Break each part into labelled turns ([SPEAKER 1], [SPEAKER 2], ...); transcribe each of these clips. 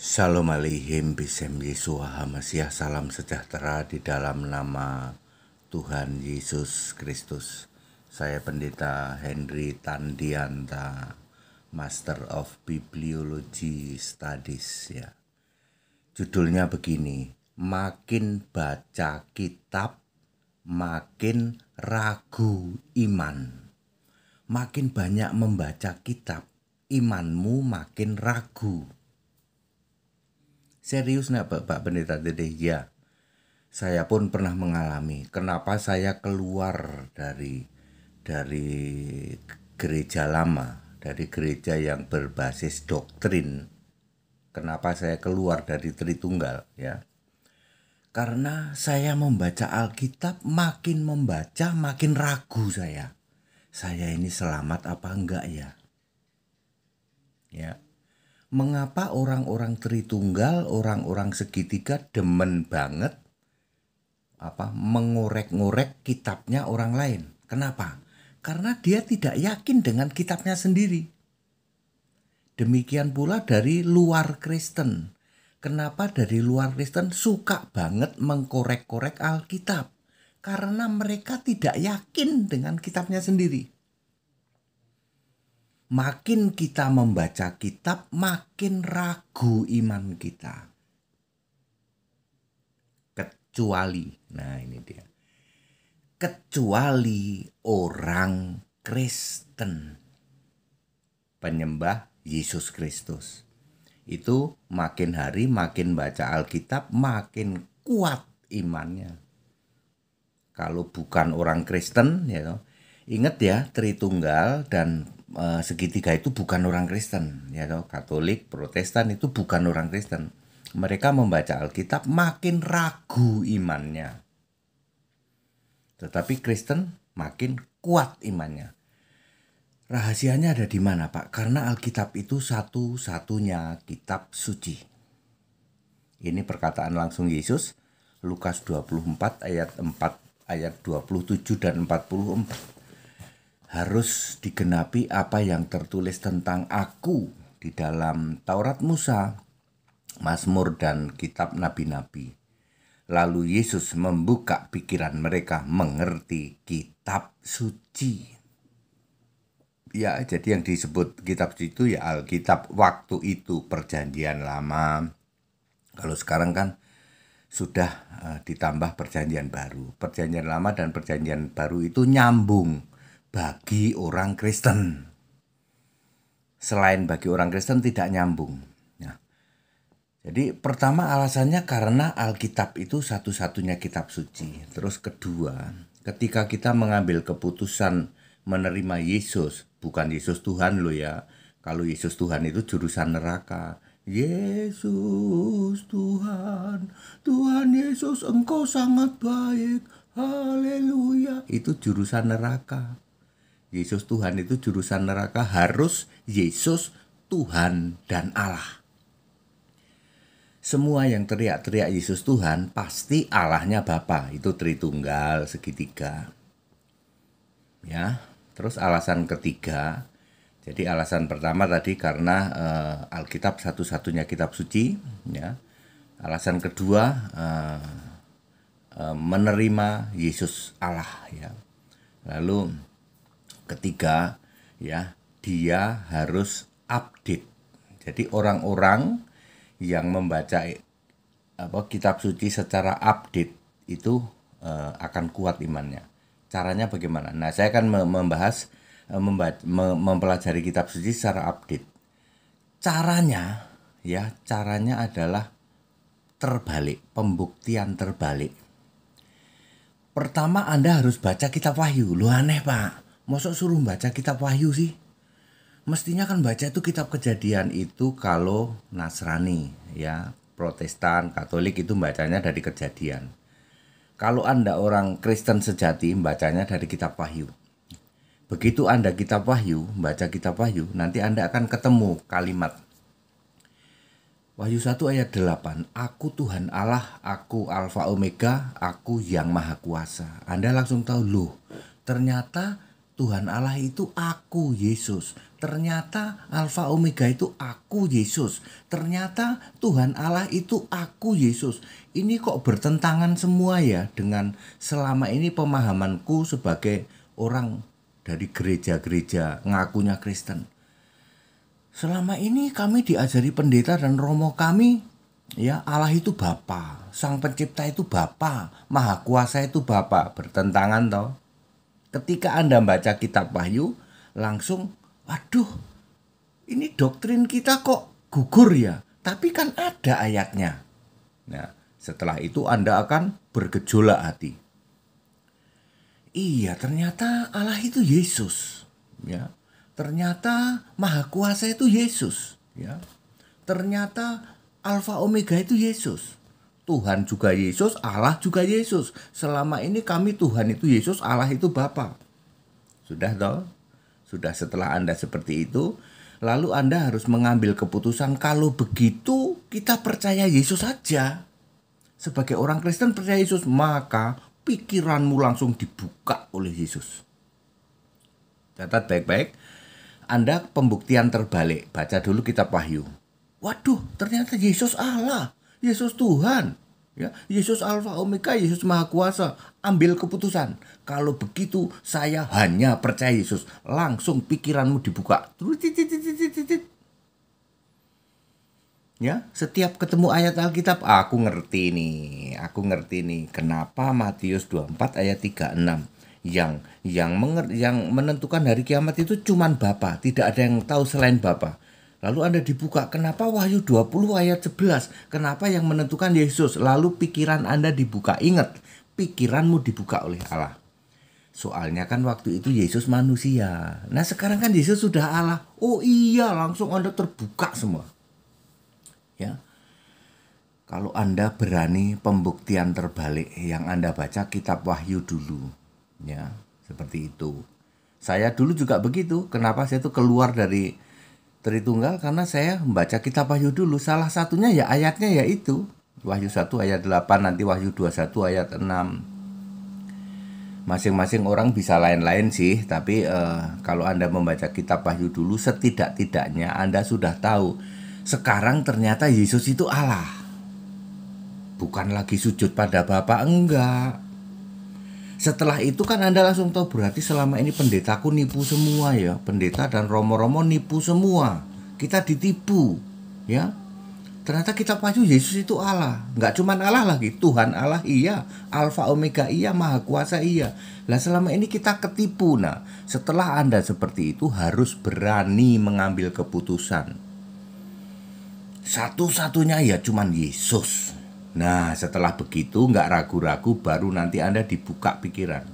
[SPEAKER 1] Shalom alihim Bisem Yesua Hamasyah Salam sejahtera di dalam nama Tuhan Yesus Kristus Saya Pendeta Henry Tandianta Master of Bibliology Studies ya Judulnya begini Makin baca kitab makin ragu iman Makin banyak membaca kitab imanmu makin ragu Serius nggak Pak, Pak Pendeta Dede? Ya, saya pun pernah mengalami. Kenapa saya keluar dari dari gereja lama, dari gereja yang berbasis doktrin? Kenapa saya keluar dari Tritunggal? Ya, karena saya membaca Alkitab makin membaca makin ragu saya. Saya ini selamat apa enggak ya? Ya mengapa orang-orang Tritunggal, orang-orang segitiga demen banget apa mengorek-ngorek kitabnya orang lain. Kenapa? Karena dia tidak yakin dengan kitabnya sendiri. Demikian pula dari luar Kristen. Kenapa dari luar Kristen suka banget mengkorek-korek Alkitab? Karena mereka tidak yakin dengan kitabnya sendiri makin kita membaca kitab, makin ragu iman kita. Kecuali, nah ini dia. Kecuali orang Kristen. Penyembah Yesus Kristus. Itu makin hari makin baca Alkitab, makin kuat imannya. Kalau bukan orang Kristen, ya, you ingat ya Tritunggal dan Eh, segitiga itu bukan orang Kristen, ya toh Katolik, Protestan itu bukan orang Kristen. Mereka membaca Alkitab makin ragu imannya. Tetapi Kristen makin kuat imannya. Rahasianya ada di mana, Pak? Karena Alkitab itu satu-satunya kitab suci. Ini perkataan langsung Yesus, Lukas 24 ayat 4 ayat 27 dan 44 harus digenapi apa yang tertulis tentang aku di dalam Taurat Musa, Mazmur dan kitab nabi-nabi. Lalu Yesus membuka pikiran mereka mengerti kitab suci. Ya, jadi yang disebut kitab suci itu ya Alkitab waktu itu perjanjian lama. Kalau sekarang kan sudah eh, ditambah perjanjian baru. Perjanjian lama dan perjanjian baru itu nyambung bagi orang Kristen. Selain bagi orang Kristen tidak nyambung. Ya. Jadi pertama alasannya karena Alkitab itu satu-satunya kitab suci. Terus kedua, ketika kita mengambil keputusan menerima Yesus, bukan Yesus Tuhan lo ya. Kalau Yesus Tuhan itu jurusan neraka. Yesus Tuhan, Tuhan Yesus engkau sangat baik. Haleluya. Itu jurusan neraka. Yesus Tuhan itu jurusan neraka harus Yesus Tuhan dan Allah. Semua yang teriak-teriak Yesus Tuhan pasti Allahnya Bapa, itu Tritunggal segitiga. Ya, terus alasan ketiga, jadi alasan pertama tadi karena uh, Alkitab satu-satunya kitab suci, ya. Alasan kedua uh, uh, menerima Yesus Allah, ya. Lalu Ketiga, ya, dia harus update. Jadi orang-orang yang membaca apa kitab suci secara update itu uh, akan kuat imannya. Caranya bagaimana? Nah, saya akan membahas eh, membaca, mempelajari kitab suci secara update. Caranya ya, caranya adalah terbalik, pembuktian terbalik. Pertama Anda harus baca kitab Wahyu. Lu aneh, Pak. Mosok suruh baca kitab Wahyu sih? Mestinya kan baca itu kitab kejadian itu kalau Nasrani ya, Protestan, Katolik itu bacanya dari kejadian. Kalau Anda orang Kristen sejati bacanya dari kitab Wahyu. Begitu Anda kitab Wahyu, baca kitab Wahyu, nanti Anda akan ketemu kalimat Wahyu 1 ayat 8, Aku Tuhan Allah, aku Alfa Omega, aku yang Maha Kuasa. Anda langsung tahu, loh ternyata Tuhan Allah itu aku Yesus. Ternyata Alfa Omega itu aku Yesus. Ternyata Tuhan Allah itu aku Yesus. Ini kok bertentangan semua ya dengan selama ini pemahamanku sebagai orang dari gereja-gereja ngakunya Kristen. Selama ini kami diajari pendeta dan romo kami ya Allah itu Bapa, Sang Pencipta itu Bapa, Maha Kuasa itu Bapa, bertentangan toh. Ketika Anda baca kitab Wahyu, langsung waduh, ini doktrin kita kok gugur ya. Tapi kan ada ayatnya. Nah, setelah itu Anda akan bergejolak hati. Iya, ternyata Allah itu Yesus, ya. Ternyata Maha Kuasa itu Yesus, ya. Ternyata Alfa Omega itu Yesus. Tuhan juga Yesus, Allah juga Yesus. Selama ini kami Tuhan itu Yesus, Allah itu Bapa. Sudah toh? Sudah setelah Anda seperti itu, lalu Anda harus mengambil keputusan kalau begitu kita percaya Yesus saja. Sebagai orang Kristen percaya Yesus, maka pikiranmu langsung dibuka oleh Yesus. Catat baik-baik. Anda pembuktian terbalik. Baca dulu kitab Wahyu. Waduh, ternyata Yesus Allah. Yesus Tuhan. Ya, Yesus Alfa Omega, Yesus Maha Kuasa. Ambil keputusan. Kalau begitu saya hanya percaya Yesus. Langsung pikiranmu dibuka. Ya, setiap ketemu ayat Alkitab, aku ngerti nih, aku ngerti nih kenapa Matius 24 ayat 36 yang yang menger, yang menentukan hari kiamat itu cuman Bapa, tidak ada yang tahu selain Bapak Lalu Anda dibuka, kenapa Wahyu 20 ayat 11? Kenapa yang menentukan Yesus? Lalu pikiran Anda dibuka. Ingat, pikiranmu dibuka oleh Allah. Soalnya kan waktu itu Yesus manusia. Nah sekarang kan Yesus sudah Allah. Oh iya, langsung Anda terbuka semua. Ya. Kalau Anda berani pembuktian terbalik yang Anda baca kitab Wahyu dulu. Ya, seperti itu. Saya dulu juga begitu. Kenapa saya itu keluar dari Tritunggal karena saya membaca kitab Wahyu dulu. Salah satunya ya ayatnya ya itu Wahyu 1 ayat 8 nanti Wahyu 21 ayat 6. Masing-masing orang bisa lain-lain sih, tapi eh, kalau Anda membaca kitab Wahyu dulu setidak-tidaknya Anda sudah tahu sekarang ternyata Yesus itu Allah. Bukan lagi sujud pada Bapak, enggak setelah itu kan Anda langsung tahu berarti selama ini pendetaku nipu semua ya, pendeta dan romo-romo nipu semua. Kita ditipu, ya. Ternyata kita pacu Yesus itu Allah. Nggak cuma Allah lagi, Tuhan Allah iya, Alfa Omega iya, Maha Kuasa iya. Lah selama ini kita ketipu. Nah, setelah Anda seperti itu harus berani mengambil keputusan. Satu-satunya ya cuman Yesus. Nah, setelah begitu nggak ragu-ragu baru nanti Anda dibuka pikiran.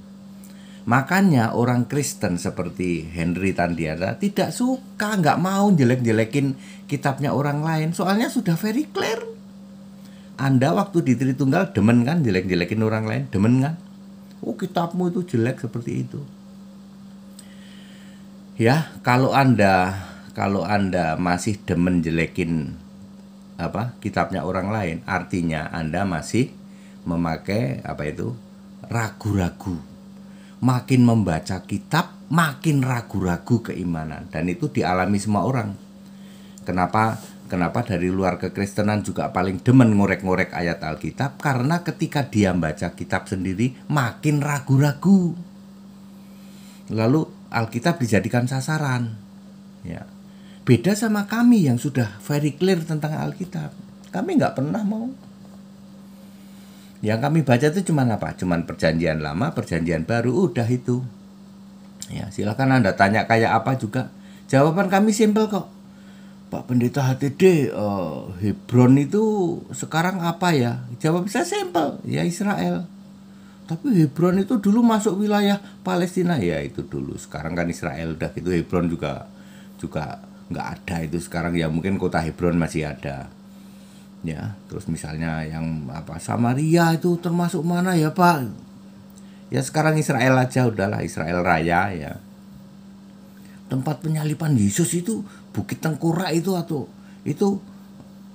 [SPEAKER 1] Makanya orang Kristen seperti Henry Tandiana tidak suka, nggak mau jelek-jelekin kitabnya orang lain. Soalnya sudah very clear. Anda waktu di Tritunggal demen kan jelek-jelekin orang lain, demen kan? Oh kitabmu itu jelek seperti itu. Ya, kalau Anda kalau Anda masih demen jelekin apa kitabnya orang lain artinya Anda masih memakai apa itu ragu-ragu makin membaca kitab makin ragu-ragu keimanan dan itu dialami semua orang kenapa kenapa dari luar kekristenan juga paling demen ngorek-ngorek ayat Alkitab karena ketika dia membaca kitab sendiri makin ragu-ragu lalu Alkitab dijadikan sasaran ya Beda sama kami yang sudah very clear tentang Alkitab. Kami nggak pernah mau. Yang kami baca itu cuma apa? Cuman perjanjian lama, perjanjian baru, udah itu. Ya, silakan Anda tanya kayak apa juga. Jawaban kami simpel kok. Pak Pendeta HTD, uh, eh, Hebron itu sekarang apa ya? Jawab saya simpel, ya Israel. Tapi Hebron itu dulu masuk wilayah Palestina ya itu dulu. Sekarang kan Israel udah gitu Hebron juga juga nggak ada itu sekarang ya mungkin kota Hebron masih ada ya terus misalnya yang apa Samaria itu termasuk mana ya Pak ya sekarang Israel aja udahlah Israel Raya ya tempat penyalipan Yesus itu Bukit Tengkorak itu atau itu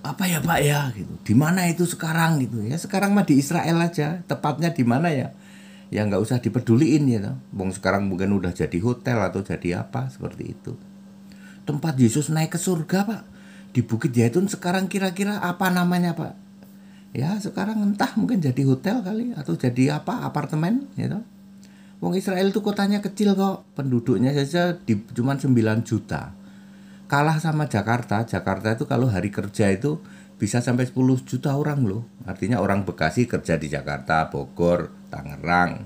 [SPEAKER 1] apa ya Pak ya gitu di mana itu sekarang gitu ya sekarang mah di Israel aja tepatnya di mana ya ya nggak usah dipeduliin ya you gitu. sekarang mungkin udah jadi hotel atau jadi apa seperti itu tempat Yesus naik ke surga pak di Bukit Zaitun sekarang kira-kira apa namanya pak ya sekarang entah mungkin jadi hotel kali atau jadi apa apartemen gitu Wong Israel itu kotanya kecil kok penduduknya saja di cuma 9 juta kalah sama Jakarta Jakarta itu kalau hari kerja itu bisa sampai 10 juta orang loh artinya orang Bekasi kerja di Jakarta Bogor Tangerang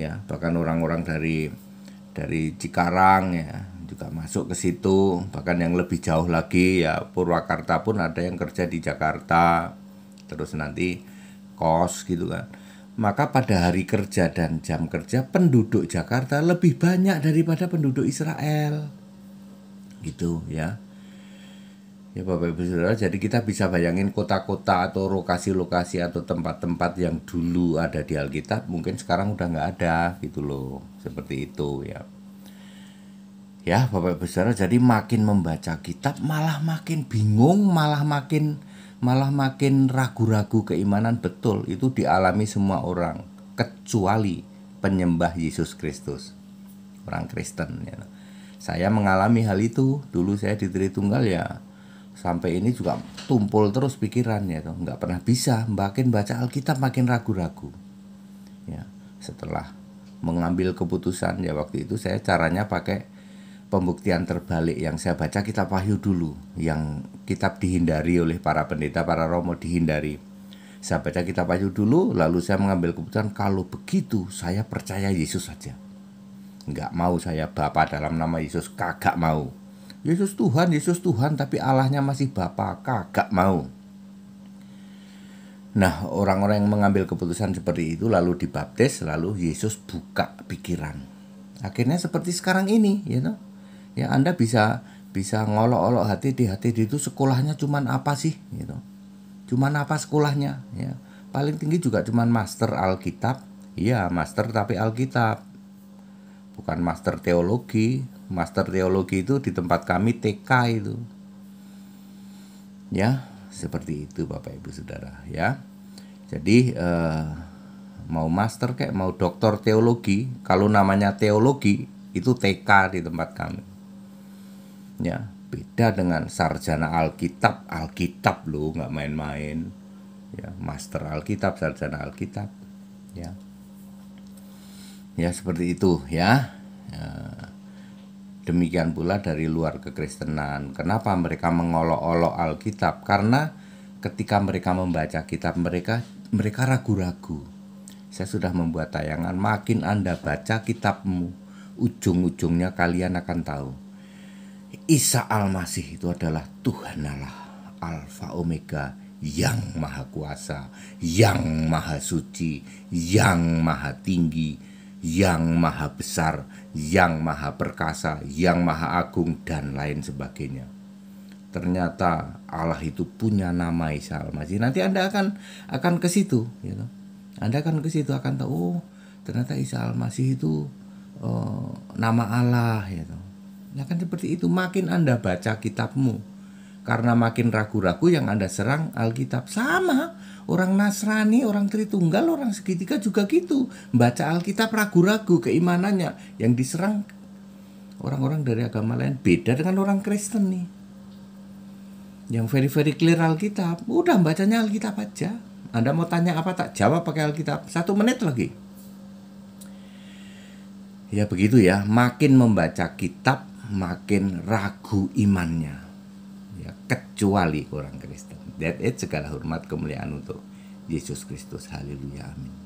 [SPEAKER 1] ya bahkan orang-orang dari dari Cikarang ya juga masuk ke situ bahkan yang lebih jauh lagi ya Purwakarta pun ada yang kerja di Jakarta terus nanti kos gitu kan maka pada hari kerja dan jam kerja penduduk Jakarta lebih banyak daripada penduduk Israel gitu ya ya Bapak Ibu Saudara jadi kita bisa bayangin kota-kota atau lokasi-lokasi atau tempat-tempat yang dulu ada di Alkitab mungkin sekarang udah nggak ada gitu loh seperti itu ya Ya, Bapak Ibu Saudara, jadi makin membaca kitab malah makin bingung, malah makin malah makin ragu-ragu keimanan betul itu dialami semua orang kecuali penyembah Yesus Kristus. Orang Kristen ya. Saya mengalami hal itu. Dulu saya di Tritunggal ya sampai ini juga tumpul terus pikirannya tuh nggak pernah bisa makin baca Alkitab makin ragu-ragu ya setelah mengambil keputusan ya waktu itu saya caranya pakai pembuktian terbalik yang saya baca kitab Wahyu dulu yang kitab dihindari oleh para pendeta para romo dihindari saya baca kitab Wahyu dulu lalu saya mengambil keputusan kalau begitu saya percaya Yesus saja nggak mau saya Bapa dalam nama Yesus kagak mau Yesus Tuhan Yesus Tuhan tapi Allahnya masih Bapa kagak mau Nah, orang-orang yang mengambil keputusan seperti itu lalu dibaptis, lalu Yesus buka pikiran. Akhirnya seperti sekarang ini, you know? ya Anda bisa bisa ngolok-olok hati di hati di itu sekolahnya cuman apa sih gitu cuman apa sekolahnya ya paling tinggi juga cuman master Alkitab iya master tapi Alkitab bukan master teologi master teologi itu di tempat kami TK itu ya seperti itu Bapak Ibu Saudara ya jadi eh, mau master kayak mau doktor teologi kalau namanya teologi itu TK di tempat kami ya beda dengan sarjana Alkitab Alkitab loh nggak main-main ya master Alkitab sarjana Alkitab ya ya seperti itu ya. ya demikian pula dari luar kekristenan kenapa mereka mengolok-olok Alkitab karena ketika mereka membaca kitab mereka mereka ragu-ragu saya sudah membuat tayangan makin anda baca kitabmu ujung-ujungnya kalian akan tahu Isa Al-Masih itu adalah Tuhan Allah Alfa Omega yang maha kuasa, yang maha suci, yang maha tinggi, yang maha besar, yang maha perkasa, yang maha agung dan lain sebagainya. Ternyata Allah itu punya nama Isa Al-Masih. Nanti Anda akan akan ke situ, you ya Anda akan ke situ akan tahu, oh, ternyata Isa Al-Masih itu uh, nama Allah, gitu. Nah kan seperti itu, makin Anda baca kitabmu. Karena makin ragu-ragu yang Anda serang Alkitab. Sama, orang Nasrani, orang Tritunggal, orang segitiga juga gitu. Baca Alkitab ragu-ragu keimanannya. Yang diserang orang-orang dari agama lain. Beda dengan orang Kristen nih. Yang very-very clear Alkitab. Udah bacanya Alkitab aja. Anda mau tanya apa tak jawab pakai Alkitab. Satu menit lagi. Ya begitu ya, makin membaca kitab makin ragu imannya ya, kecuali orang Kristen that is segala hormat kemuliaan untuk Yesus Kristus haleluya amin